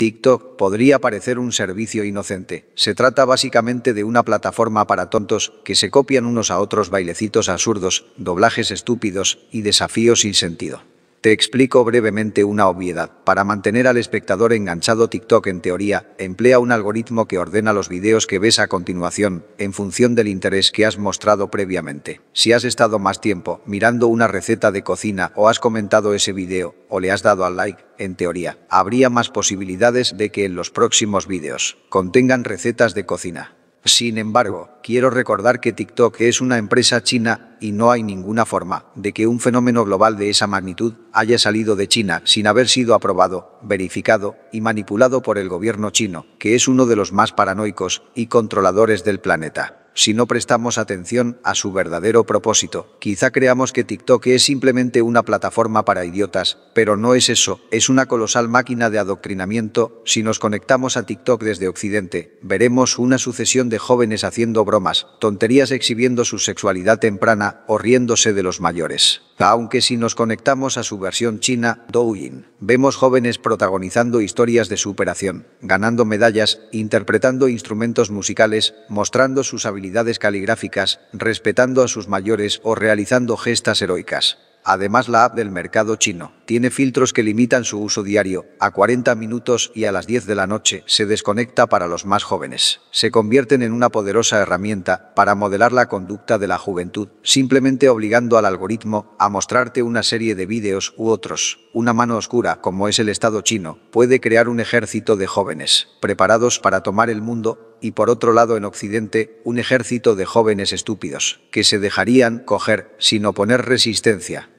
TikTok podría parecer un servicio inocente. Se trata básicamente de una plataforma para tontos que se copian unos a otros bailecitos absurdos, doblajes estúpidos y desafíos sin sentido. Te explico brevemente una obviedad. Para mantener al espectador enganchado TikTok en teoría, emplea un algoritmo que ordena los videos que ves a continuación, en función del interés que has mostrado previamente. Si has estado más tiempo mirando una receta de cocina o has comentado ese video, o le has dado al like, en teoría, habría más posibilidades de que en los próximos videos contengan recetas de cocina. Sin embargo, quiero recordar que TikTok es una empresa china y no hay ninguna forma de que un fenómeno global de esa magnitud haya salido de China sin haber sido aprobado, verificado y manipulado por el gobierno chino, que es uno de los más paranoicos y controladores del planeta si no prestamos atención a su verdadero propósito. Quizá creamos que TikTok es simplemente una plataforma para idiotas, pero no es eso, es una colosal máquina de adoctrinamiento. Si nos conectamos a TikTok desde Occidente, veremos una sucesión de jóvenes haciendo bromas, tonterías exhibiendo su sexualidad temprana o riéndose de los mayores. Aunque si nos conectamos a su versión china, Douyin, vemos jóvenes protagonizando historias de superación, ganando medallas, interpretando instrumentos musicales, mostrando sus habilidades caligráficas, respetando a sus mayores o realizando gestas heroicas. Además la app del mercado chino tiene filtros que limitan su uso diario a 40 minutos y a las 10 de la noche se desconecta para los más jóvenes. Se convierten en una poderosa herramienta para modelar la conducta de la juventud, simplemente obligando al algoritmo a mostrarte una serie de vídeos u otros. Una mano oscura, como es el Estado chino, puede crear un ejército de jóvenes preparados para tomar el mundo y por otro lado en Occidente, un ejército de jóvenes estúpidos, que se dejarían coger sin oponer resistencia.